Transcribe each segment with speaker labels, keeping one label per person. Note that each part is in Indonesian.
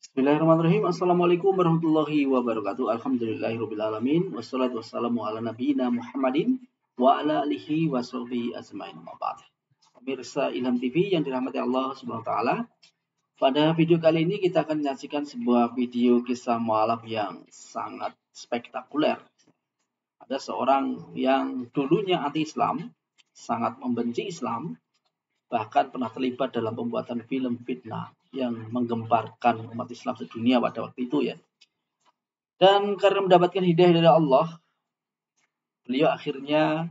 Speaker 1: Bismillahirrahmanirrahim. Assalamualaikum warahmatullahi wabarakatuh. Alhamdulillahirrahmanirrahim. Wassalatu wassalamu ala nabiyina Muhammadin wa ala alihi wa sahbihi Pemirsa Ilham TV yang dirahmati Allah Subhanahu taala. Pada video kali ini kita akan menyaksikan sebuah video kisah mualaf yang sangat spektakuler. Ada seorang yang dulunya anti Islam, sangat membenci Islam, bahkan pernah terlibat dalam pembuatan film fitnah yang menggemparkan umat Islam sedunia pada waktu itu ya. Dan karena mendapatkan hidayah dari Allah, beliau akhirnya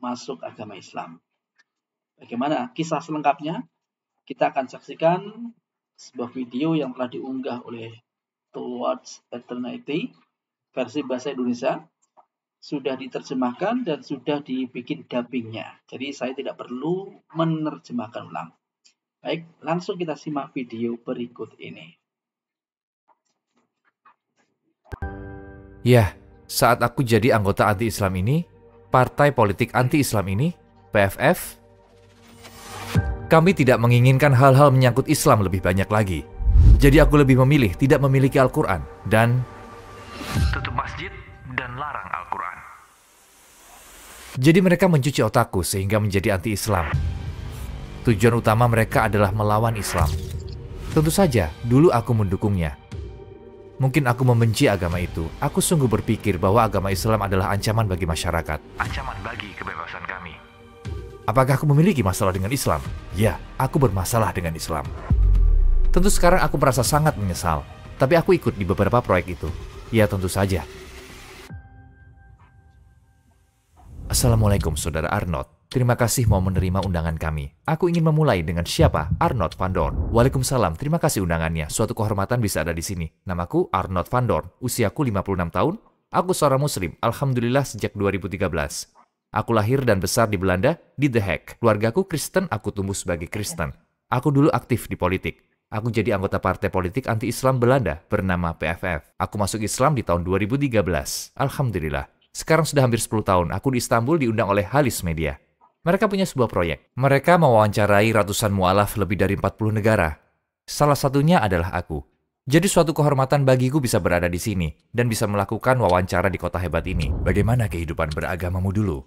Speaker 1: masuk agama Islam. Bagaimana kisah selengkapnya? Kita akan saksikan sebuah video yang telah diunggah oleh Towards Eternity versi bahasa Indonesia sudah diterjemahkan dan sudah dibikin dubbingnya. Jadi saya tidak perlu menerjemahkan ulang. Baik, langsung kita simak video berikut ini.
Speaker 2: Ya, saat aku jadi anggota anti-Islam ini, partai politik anti-Islam ini, PFF, kami tidak menginginkan hal-hal menyangkut Islam lebih banyak lagi. Jadi aku lebih memilih tidak memiliki Al-Quran dan... Tutup masjid Jadi mereka mencuci otakku sehingga menjadi anti-Islam. Tujuan utama mereka adalah melawan Islam. Tentu saja, dulu aku mendukungnya. Mungkin aku membenci agama itu. Aku sungguh berpikir bahwa agama Islam adalah ancaman bagi masyarakat.
Speaker 1: Ancaman bagi
Speaker 2: kebebasan kami. Apakah aku memiliki masalah dengan Islam? Ya, aku bermasalah dengan Islam. Tentu sekarang aku merasa sangat menyesal. Tapi aku ikut di beberapa proyek itu. Ya tentu saja, Assalamualaikum Saudara Arnold. Terima kasih mau menerima undangan kami. Aku ingin memulai dengan siapa? Arnold Van Dorn. Waalaikumsalam, terima kasih undangannya. Suatu kehormatan bisa ada di sini. Namaku Arnold Van Dorn, usiaku 56 tahun. Aku seorang muslim, Alhamdulillah sejak 2013. Aku lahir dan besar di Belanda, di The Hague. Keluargaku Kristen, aku tumbuh sebagai Kristen. Aku dulu aktif di politik. Aku jadi anggota partai politik anti-Islam Belanda bernama PFF. Aku masuk Islam di tahun 2013. Alhamdulillah. Sekarang sudah hampir 10 tahun, aku di Istanbul diundang oleh Halis Media. Mereka punya sebuah proyek. Mereka mewawancarai ratusan mualaf lebih dari 40 negara. Salah satunya adalah aku. Jadi suatu kehormatan bagiku bisa berada di sini dan bisa melakukan wawancara di kota hebat ini. Bagaimana kehidupan beragamamu dulu?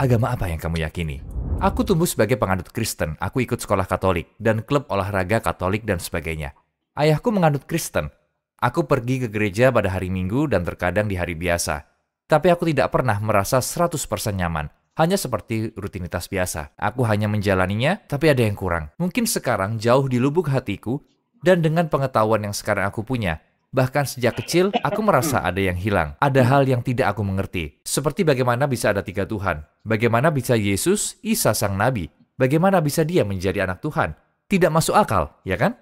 Speaker 2: Agama apa yang kamu yakini? Aku tumbuh sebagai penganut Kristen, aku ikut sekolah Katolik, dan klub olahraga Katolik dan sebagainya. Ayahku menganut Kristen. Aku pergi ke gereja pada hari Minggu dan terkadang di hari biasa. Tapi aku tidak pernah merasa 100% nyaman. Hanya seperti rutinitas biasa. Aku hanya menjalaninya, tapi ada yang kurang. Mungkin sekarang jauh di lubuk hatiku, dan dengan pengetahuan yang sekarang aku punya, Bahkan sejak kecil, aku merasa ada yang hilang. Ada hal yang tidak aku mengerti. Seperti bagaimana bisa ada tiga Tuhan. Bagaimana bisa Yesus, Isa sang Nabi. Bagaimana bisa dia menjadi anak Tuhan. Tidak masuk akal, ya kan?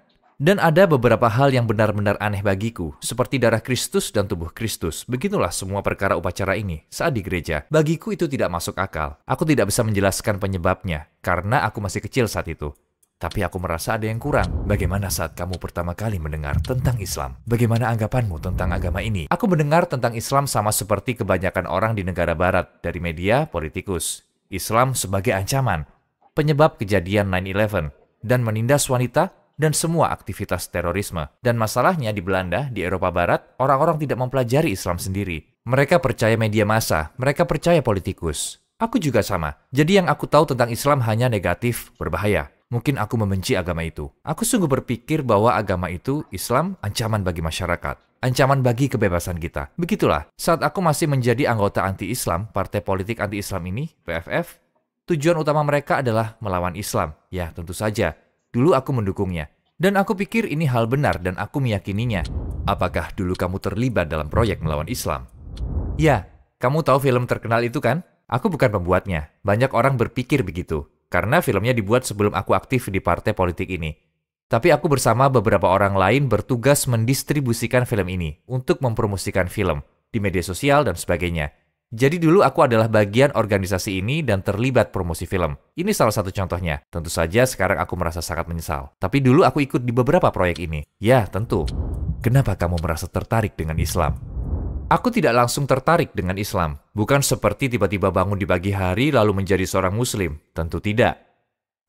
Speaker 2: Dan ada beberapa hal yang benar-benar aneh bagiku, seperti darah Kristus dan tubuh Kristus. Begitulah semua perkara upacara ini saat di gereja. Bagiku itu tidak masuk akal. Aku tidak bisa menjelaskan penyebabnya, karena aku masih kecil saat itu. Tapi aku merasa ada yang kurang. Bagaimana saat kamu pertama kali mendengar tentang Islam? Bagaimana anggapanmu tentang agama ini? Aku mendengar tentang Islam sama seperti kebanyakan orang di negara barat, dari media, politikus. Islam sebagai ancaman, penyebab kejadian 9-11, dan menindas wanita dan semua aktivitas terorisme. Dan masalahnya di Belanda, di Eropa Barat, orang-orang tidak mempelajari Islam sendiri. Mereka percaya media massa, mereka percaya politikus. Aku juga sama. Jadi yang aku tahu tentang Islam hanya negatif, berbahaya. Mungkin aku membenci agama itu. Aku sungguh berpikir bahwa agama itu, Islam, ancaman bagi masyarakat ancaman bagi kebebasan kita. Begitulah, saat aku masih menjadi anggota anti-Islam, partai politik anti-Islam ini, PFF, tujuan utama mereka adalah melawan Islam. Ya, tentu saja. Dulu aku mendukungnya, dan aku pikir ini hal benar dan aku meyakininya. Apakah dulu kamu terlibat dalam proyek melawan Islam? Ya, kamu tahu film terkenal itu kan? Aku bukan pembuatnya. Banyak orang berpikir begitu, karena filmnya dibuat sebelum aku aktif di partai politik ini. Tapi aku bersama beberapa orang lain bertugas mendistribusikan film ini untuk mempromosikan film di media sosial dan sebagainya. Jadi dulu aku adalah bagian organisasi ini dan terlibat promosi film. Ini salah satu contohnya. Tentu saja sekarang aku merasa sangat menyesal. Tapi dulu aku ikut di beberapa proyek ini. Ya, tentu. Kenapa kamu merasa tertarik dengan Islam? Aku tidak langsung tertarik dengan Islam. Bukan seperti tiba-tiba bangun di pagi hari lalu menjadi seorang muslim. Tentu tidak.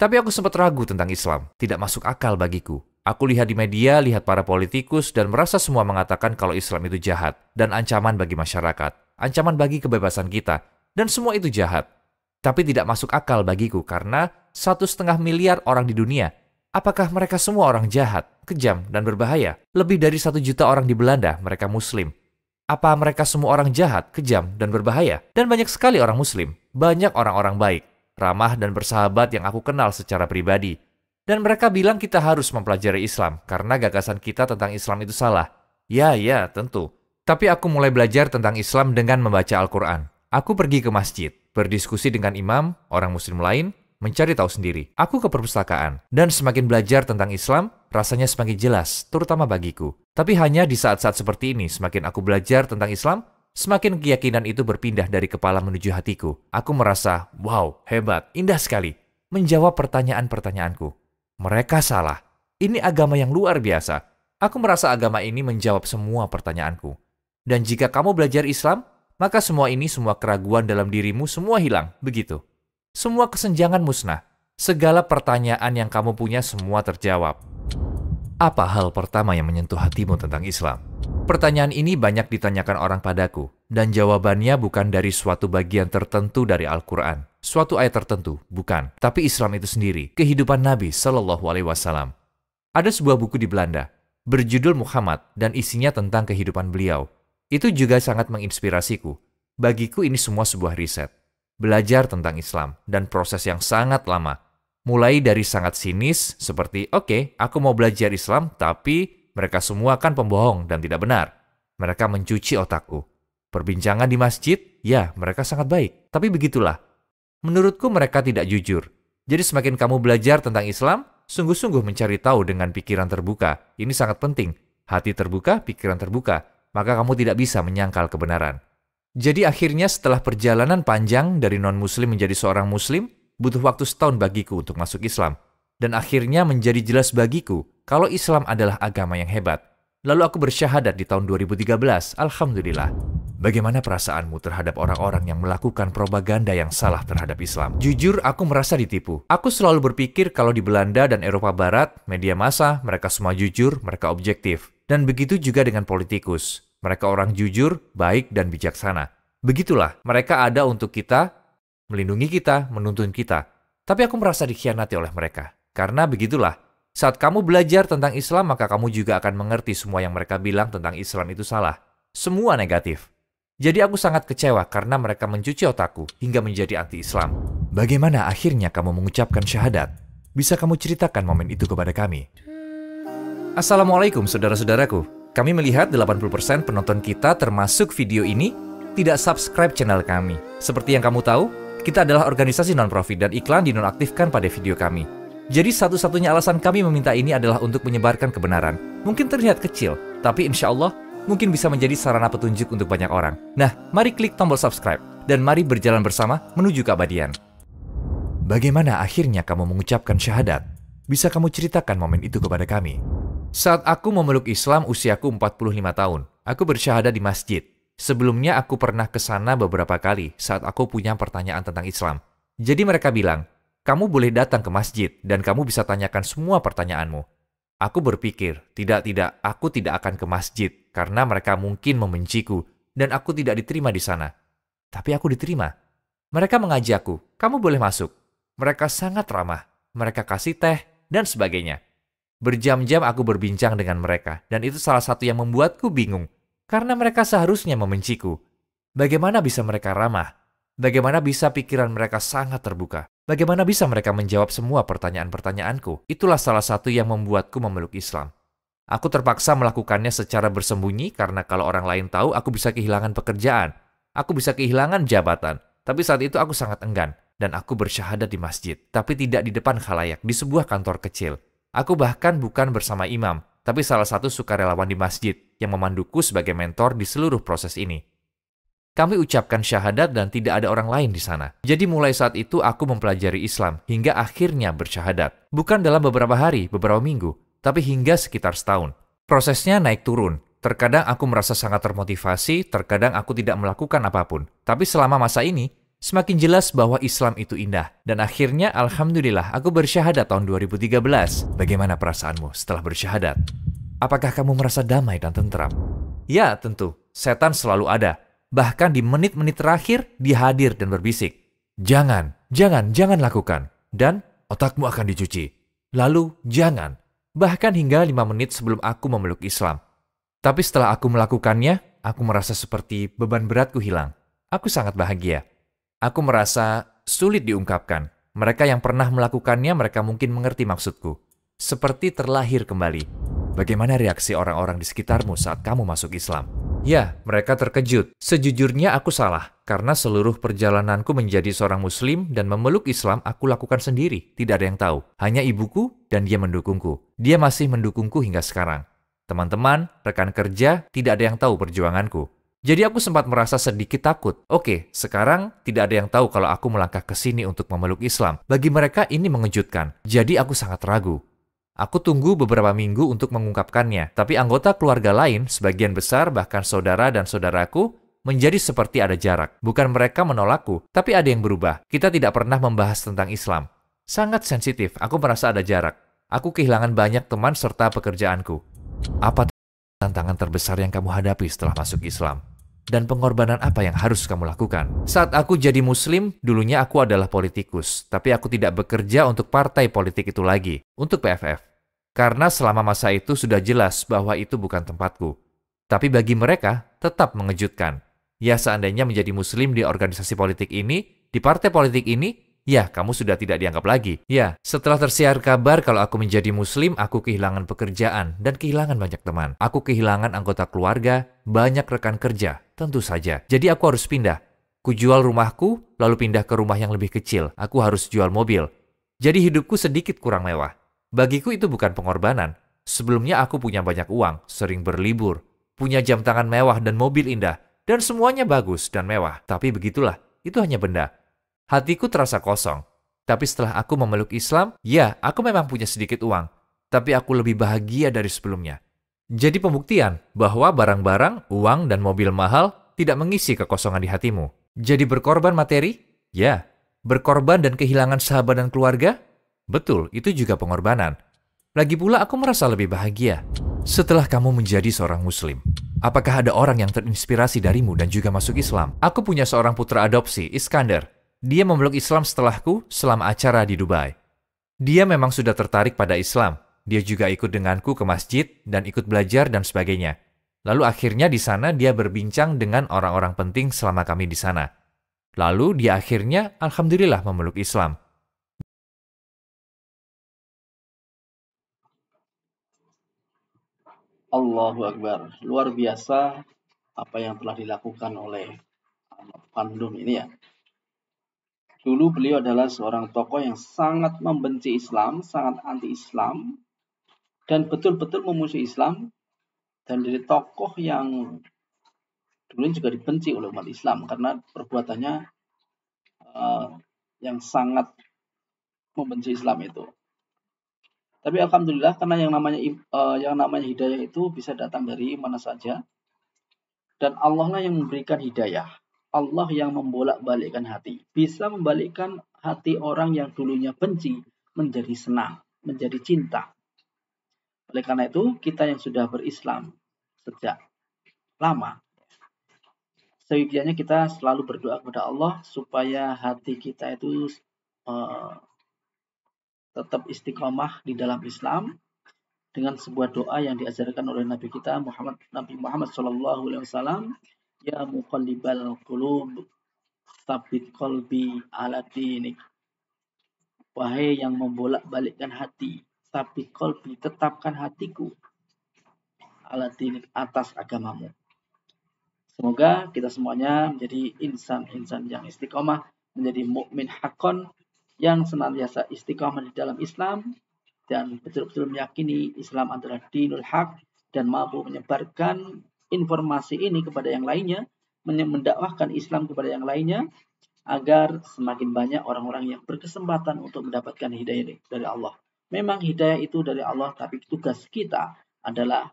Speaker 2: Tapi aku sempat ragu tentang Islam. Tidak masuk akal bagiku. Aku lihat di media, lihat para politikus, dan merasa semua mengatakan kalau Islam itu jahat dan ancaman bagi masyarakat ancaman bagi kebebasan kita, dan semua itu jahat. Tapi tidak masuk akal bagiku karena satu setengah miliar orang di dunia. Apakah mereka semua orang jahat, kejam, dan berbahaya? Lebih dari satu juta orang di Belanda, mereka Muslim. Apa mereka semua orang jahat, kejam, dan berbahaya? Dan banyak sekali orang Muslim, banyak orang-orang baik, ramah, dan bersahabat yang aku kenal secara pribadi. Dan mereka bilang kita harus mempelajari Islam karena gagasan kita tentang Islam itu salah. Ya, ya, tentu. Tapi aku mulai belajar tentang Islam dengan membaca Al-Quran. Aku pergi ke masjid, berdiskusi dengan imam, orang muslim lain, mencari tahu sendiri. Aku ke perpustakaan, dan semakin belajar tentang Islam, rasanya semakin jelas, terutama bagiku. Tapi hanya di saat-saat seperti ini, semakin aku belajar tentang Islam, semakin keyakinan itu berpindah dari kepala menuju hatiku. Aku merasa, wow, hebat, indah sekali. Menjawab pertanyaan-pertanyaanku. Mereka salah. Ini agama yang luar biasa. Aku merasa agama ini menjawab semua pertanyaanku. Dan jika kamu belajar Islam, maka semua ini, semua keraguan dalam dirimu, semua hilang. Begitu. Semua kesenjangan musnah. Segala pertanyaan yang kamu punya semua terjawab. Apa hal pertama yang menyentuh hatimu tentang Islam? Pertanyaan ini banyak ditanyakan orang padaku, dan jawabannya bukan dari suatu bagian tertentu dari Al-Quran. Suatu ayat tertentu, bukan. Tapi Islam itu sendiri, kehidupan Nabi Shallallahu Alaihi Wasallam. Ada sebuah buku di Belanda, berjudul Muhammad, dan isinya tentang kehidupan beliau. Itu juga sangat menginspirasiku. Bagiku ini semua sebuah riset. Belajar tentang Islam dan proses yang sangat lama. Mulai dari sangat sinis seperti, oke, okay, aku mau belajar Islam tapi mereka semua kan pembohong dan tidak benar. Mereka mencuci otakku. Perbincangan di masjid, ya mereka sangat baik. Tapi begitulah. Menurutku mereka tidak jujur. Jadi semakin kamu belajar tentang Islam, sungguh-sungguh mencari tahu dengan pikiran terbuka. Ini sangat penting. Hati terbuka, pikiran terbuka maka kamu tidak bisa menyangkal kebenaran. Jadi akhirnya setelah perjalanan panjang dari non-muslim menjadi seorang muslim, butuh waktu setahun bagiku untuk masuk Islam. Dan akhirnya menjadi jelas bagiku kalau Islam adalah agama yang hebat. Lalu aku bersyahadat di tahun 2013, Alhamdulillah. Bagaimana perasaanmu terhadap orang-orang yang melakukan propaganda yang salah terhadap Islam? Jujur, aku merasa ditipu. Aku selalu berpikir kalau di Belanda dan Eropa Barat, media massa, mereka semua jujur, mereka objektif. Dan begitu juga dengan politikus. Mereka orang jujur, baik, dan bijaksana. Begitulah, mereka ada untuk kita, melindungi kita, menuntun kita. Tapi aku merasa dikhianati oleh mereka. Karena begitulah, saat kamu belajar tentang Islam, maka kamu juga akan mengerti semua yang mereka bilang tentang Islam itu salah. Semua negatif. Jadi aku sangat kecewa karena mereka mencuci otakku hingga menjadi anti-Islam. Bagaimana akhirnya kamu mengucapkan syahadat? Bisa kamu ceritakan momen itu kepada kami? Assalamualaikum saudara-saudaraku. Kami melihat 80% penonton kita termasuk video ini tidak subscribe channel kami. Seperti yang kamu tahu, kita adalah organisasi non-profit dan iklan dinonaktifkan pada video kami. Jadi satu-satunya alasan kami meminta ini adalah untuk menyebarkan kebenaran. Mungkin terlihat kecil, tapi insya Allah mungkin bisa menjadi sarana petunjuk untuk banyak orang. Nah, mari klik tombol subscribe dan mari berjalan bersama menuju keabadian. Bagaimana akhirnya kamu mengucapkan syahadat? Bisa kamu ceritakan momen itu kepada kami? Saat aku memeluk Islam usiaku 45 tahun, aku bersyahadat di masjid. Sebelumnya aku pernah ke sana beberapa kali saat aku punya pertanyaan tentang Islam. Jadi mereka bilang, kamu boleh datang ke masjid dan kamu bisa tanyakan semua pertanyaanmu. Aku berpikir, tidak, tidak, aku tidak akan ke masjid karena mereka mungkin membenciku dan aku tidak diterima di sana. Tapi aku diterima. Mereka mengajakku, kamu boleh masuk. Mereka sangat ramah, mereka kasih teh, dan sebagainya. Berjam-jam aku berbincang dengan mereka, dan itu salah satu yang membuatku bingung, karena mereka seharusnya membenciku. Bagaimana bisa mereka ramah? Bagaimana bisa pikiran mereka sangat terbuka? Bagaimana bisa mereka menjawab semua pertanyaan-pertanyaanku? Itulah salah satu yang membuatku memeluk Islam. Aku terpaksa melakukannya secara bersembunyi karena kalau orang lain tahu aku bisa kehilangan pekerjaan, aku bisa kehilangan jabatan. Tapi saat itu aku sangat enggan dan aku bersyahadat di masjid, tapi tidak di depan khalayak di sebuah kantor kecil. Aku bahkan bukan bersama imam, tapi salah satu sukarelawan di masjid yang memanduku sebagai mentor di seluruh proses ini. Kami ucapkan syahadat dan tidak ada orang lain di sana. Jadi mulai saat itu aku mempelajari Islam hingga akhirnya bersyahadat. Bukan dalam beberapa hari, beberapa minggu, tapi hingga sekitar setahun. Prosesnya naik turun. Terkadang aku merasa sangat termotivasi, terkadang aku tidak melakukan apapun. Tapi selama masa ini, semakin jelas bahwa Islam itu indah. Dan akhirnya, Alhamdulillah, aku bersyahadat tahun 2013. Bagaimana perasaanmu setelah bersyahadat? Apakah kamu merasa damai dan tentram? Ya, tentu. Setan selalu ada bahkan di menit-menit terakhir dia hadir dan berbisik, "Jangan, jangan, jangan lakukan." Dan otakmu akan dicuci. Lalu jangan, bahkan hingga lima menit sebelum aku memeluk Islam. Tapi setelah aku melakukannya, aku merasa seperti beban beratku hilang. Aku sangat bahagia. Aku merasa sulit diungkapkan. Mereka yang pernah melakukannya, mereka mungkin mengerti maksudku. Seperti terlahir kembali. Bagaimana reaksi orang-orang di sekitarmu saat kamu masuk Islam? Ya, mereka terkejut. Sejujurnya aku salah, karena seluruh perjalananku menjadi seorang muslim dan memeluk Islam aku lakukan sendiri, tidak ada yang tahu. Hanya ibuku dan dia mendukungku. Dia masih mendukungku hingga sekarang. Teman-teman, rekan kerja, tidak ada yang tahu perjuanganku. Jadi aku sempat merasa sedikit takut. Oke, sekarang tidak ada yang tahu kalau aku melangkah ke sini untuk memeluk Islam. Bagi mereka ini mengejutkan. Jadi aku sangat ragu. Aku tunggu beberapa minggu untuk mengungkapkannya, tapi anggota keluarga lain, sebagian besar bahkan saudara dan saudaraku, menjadi seperti ada jarak. Bukan mereka menolakku, tapi ada yang berubah. Kita tidak pernah membahas tentang Islam. Sangat sensitif, aku merasa ada jarak. Aku kehilangan banyak teman serta pekerjaanku. Apa tantangan terbesar yang kamu hadapi setelah masuk Islam? dan pengorbanan apa yang harus kamu lakukan. Saat aku jadi Muslim, dulunya aku adalah politikus, tapi aku tidak bekerja untuk partai politik itu lagi, untuk PFF. Karena selama masa itu sudah jelas bahwa itu bukan tempatku. Tapi bagi mereka tetap mengejutkan. Ya seandainya menjadi muslim di organisasi politik ini, di partai politik ini, Ya, kamu sudah tidak dianggap lagi. Ya, setelah tersiar kabar kalau aku menjadi muslim, aku kehilangan pekerjaan dan kehilangan banyak teman. Aku kehilangan anggota keluarga, banyak rekan kerja, tentu saja. Jadi aku harus pindah. Kujual rumahku, lalu pindah ke rumah yang lebih kecil. Aku harus jual mobil. Jadi hidupku sedikit kurang mewah. Bagiku itu bukan pengorbanan. Sebelumnya aku punya banyak uang, sering berlibur, punya jam tangan mewah dan mobil indah, dan semuanya bagus dan mewah. Tapi begitulah, itu hanya benda. Hatiku terasa kosong. Tapi setelah aku memeluk Islam, ya, aku memang punya sedikit uang. Tapi aku lebih bahagia dari sebelumnya. Jadi pembuktian bahwa barang-barang, uang, dan mobil mahal tidak mengisi kekosongan di hatimu. Jadi berkorban materi? Ya. Berkorban dan kehilangan sahabat dan keluarga? Betul, itu juga pengorbanan. Lagi pula aku merasa lebih bahagia. Setelah kamu menjadi seorang muslim, apakah ada orang yang terinspirasi darimu dan juga masuk Islam? Aku punya seorang putra adopsi, Iskandar. Dia memeluk Islam setelahku selama acara di Dubai. Dia memang sudah tertarik pada Islam. Dia juga ikut denganku ke masjid dan ikut belajar dan sebagainya. Lalu akhirnya di sana dia berbincang dengan orang-orang penting selama kami di sana. Lalu dia akhirnya alhamdulillah memeluk Islam.
Speaker 1: Allahu Akbar. Luar biasa apa yang telah dilakukan oleh Pandum ini ya. Dulu beliau adalah seorang tokoh yang sangat membenci Islam, sangat anti-Islam, dan betul-betul memusuhi Islam, dan dari tokoh yang dulu juga dibenci oleh umat Islam karena perbuatannya uh, yang sangat membenci Islam itu. Tapi alhamdulillah karena yang namanya uh, yang namanya hidayah itu bisa datang dari mana saja. Dan Allah lah yang memberikan hidayah. Allah yang membolak-balikkan hati. Bisa membalikkan hati orang yang dulunya benci menjadi senang, menjadi cinta. Oleh karena itu, kita yang sudah berislam sejak lama, sebaiknya kita selalu berdoa kepada Allah supaya hati kita itu uh, tetap istiqomah di dalam Islam dengan sebuah doa yang diajarkan oleh Nabi kita Muhammad Nabi Muhammad Shallallahu Alaihi Wasallam ya muqallibal qulub sabit kolbi ala dinik wahai yang membolak balikkan hati sabit kolbi tetapkan hatiku ala dinik atas agamamu semoga kita semuanya menjadi insan-insan yang istiqomah menjadi mukmin hakon yang senantiasa istiqamah di dalam Islam dan betul-betul meyakini Islam adalah dinul hak dan mampu menyebarkan informasi ini kepada yang lainnya, mendakwahkan Islam kepada yang lainnya agar semakin banyak orang-orang yang berkesempatan untuk mendapatkan hidayah dari Allah. Memang hidayah itu dari Allah, tapi tugas kita adalah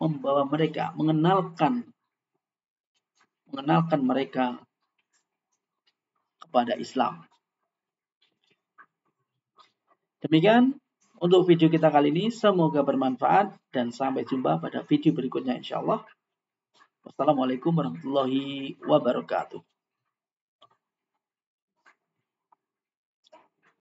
Speaker 1: membawa mereka, mengenalkan mengenalkan mereka kepada Islam Demikian untuk video kita kali ini, semoga bermanfaat dan sampai jumpa pada video berikutnya insya Allah. Wassalamualaikum warahmatullahi wabarakatuh.